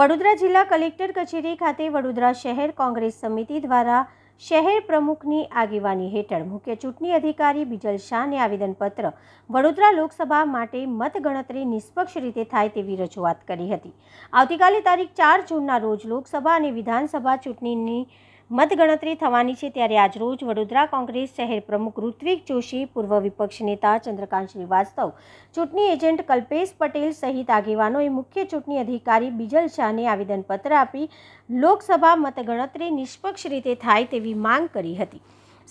વડોદરા જિલ્લા કલેક્ટર કચેરી ખાતે વડોદરા શહેર કોંગ્રેસ સમિતિ દ્વારા શહેર પ્રમુખની આગેવાની હેઠળ મુખ્ય ચૂંટણી અધિકારી બિજલ શાહને આવેદનપત્ર વડોદરા લોકસભા માટે મતગણતરી નિષ્પક્ષ રીતે થાય તેવી રજૂઆત કરી હતી આવતીકાલે તારીખ ચાર જૂનના રોજ લોકસભા અને વિધાનસભા ચૂંટણીની મતગણતરી થવાની છે ત્યારે આજરોજ વડોદરા કોંગ્રેસ શહેર પ્રમુખ ઋત્વિક જોશી પૂર્વ વિપક્ષ નેતા ચંદ્રકાંત શ્રીવાસ્તવ ચૂંટણી એજન્ટ કલ્પેશ પટેલ સહિત આગેવાનોએ મુખ્ય ચૂંટણી અધિકારી બિજલ શાહને આવેદનપત્ર આપી લોકસભા મતગણતરી નિષ્પક્ષ રીતે થાય તેવી માંગ કરી હતી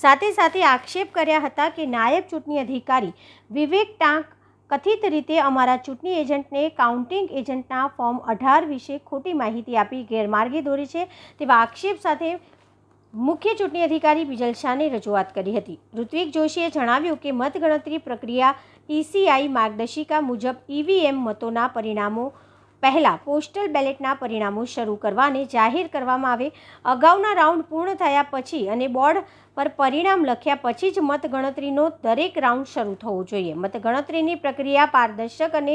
સાથે સાથે આક્ષેપ કર્યા હતા કે નાયબ ચૂંટણી અધિકારી વિવેક ટાંક કથિત રીતે અમારા ચૂંટણી એજન્ટને કાઉન્ટિંગ એજન્ટના ફોર્મ અઢાર વિશે ખોટી માહિતી આપી ગેરમાર્ગે દોરી છે તેવા આક્ષેપ સાથે મુખ્ય ચૂંટણી અધિકારી બિજલ શાહને રજૂઆત કરી હતી ઋત્વિક જોશીએ જણાવ્યું કે મતગણતરી પ્રક્રિયા ઈસીઆઈ માર્ગદર્શિકા મુજબ ઈવીએમ મતોના પરિણામો પહેલાં પોસ્ટલ બેલેટના પરિણામો શરૂ કરવાને જાહેર કરવામાં આવે અગાઉના રાઉન્ડ પૂર્ણ થયા પછી અને બોર્ડ પર પરિણામ લખ્યા પછી જ મતગણતરીનો દરેક રાઉન્ડ શરૂ થવો જોઈએ મતગણતરીની પ્રક્રિયા પારદર્શક અને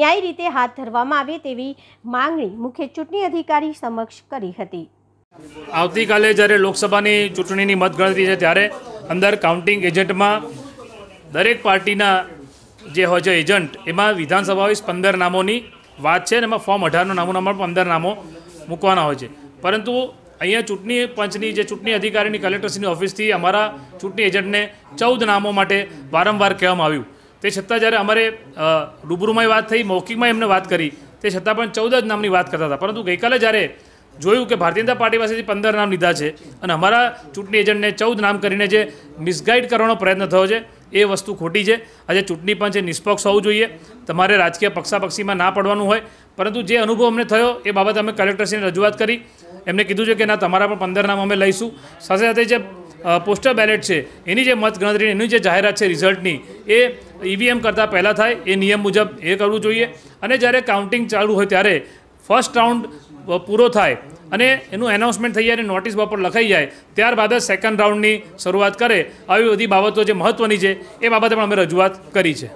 ન્યાય રીતે હાથ ધરવામાં આવે તેવી માંગણી મુખ્ય ચૂંટણી અધિકારી સમક્ષ કરી હતી આવતીકાલે જ્યારે લોકસભાની ચૂંટણીની મતગણતરી છે ત્યારે અંદર કાઉન્ટિંગ એજન્ટમાં દરેક પાર્ટીના જે હોય છે એજન્ટ એમાં વિધાનસભા પંદર નામોની વાત છે અને એમાં ફોર્મ અઢારનું નામોનામાં પંદર નામો મૂકવાના હોય છે પરંતુ અહીંયા ચૂંટણી પંચની જે ચૂંટણી અધિકારીની કલેક્ટરશ્રીની ઓફિસથી અમારા ચૂંટણી એજન્ટને ચૌદ નામો માટે વારંવાર કહેવામાં આવ્યું તે છતાં જ્યારે અમારે રૂબરૂમાં વાત થઈ મૌખિકમાં એમને વાત કરી તે છતાં પણ ચૌદ જ નામની વાત કરતા હતા પરંતુ ગઈકાલે જ્યારે જોયું કે ભારતીય જનતા પાર્ટી પાસેથી પંદર નામ લીધા છે અને અમારા ચૂંટણી એજન્ટને ચૌદ નામ કરીને જે મિસગાઈડ કરવાનો પ્રયત્ન થયો છે એ વસ્તુ ખોટી છે આજે ચૂંટણી પણ એ નિષ્પક્ષ હોવું જોઈએ તમારે રાજકીય પક્ષાપક્ષીમાં ના પડવાનું હોય પરંતુ જે અનુભવ અમને થયો એ બાબત અમે કલેક્ટરશ્રીને રજૂઆત કરી એમને કીધું છે કે ના તમારા પણ પંદર નામ અમે લઈશું સાથે સાથે જે પોસ્ટર બેલેટ છે એની જે મતગણતરી એની જે જાહેરાત છે રિઝલ્ટની એ ઈવીએમ e કરતાં પહેલાં થાય એ નિયમ મુજબ એ કરવું જોઈએ અને જ્યારે કાઉન્ટિંગ ચાલુ હોય ત્યારે ફર્સ્ટ રાઉન્ડ પૂરો થાય અને એનું એનાઉન્સમેન્ટ થઈ જાય અને નોટિસ બપોર લખાઈ જાય ત્યારબાદ જ સેકન્ડ રાઉન્ડની શરૂઆત કરે આવી બધી બાબતો જે મહત્ત્વની છે એ બાબતે પણ અમે રજૂઆત કરી છે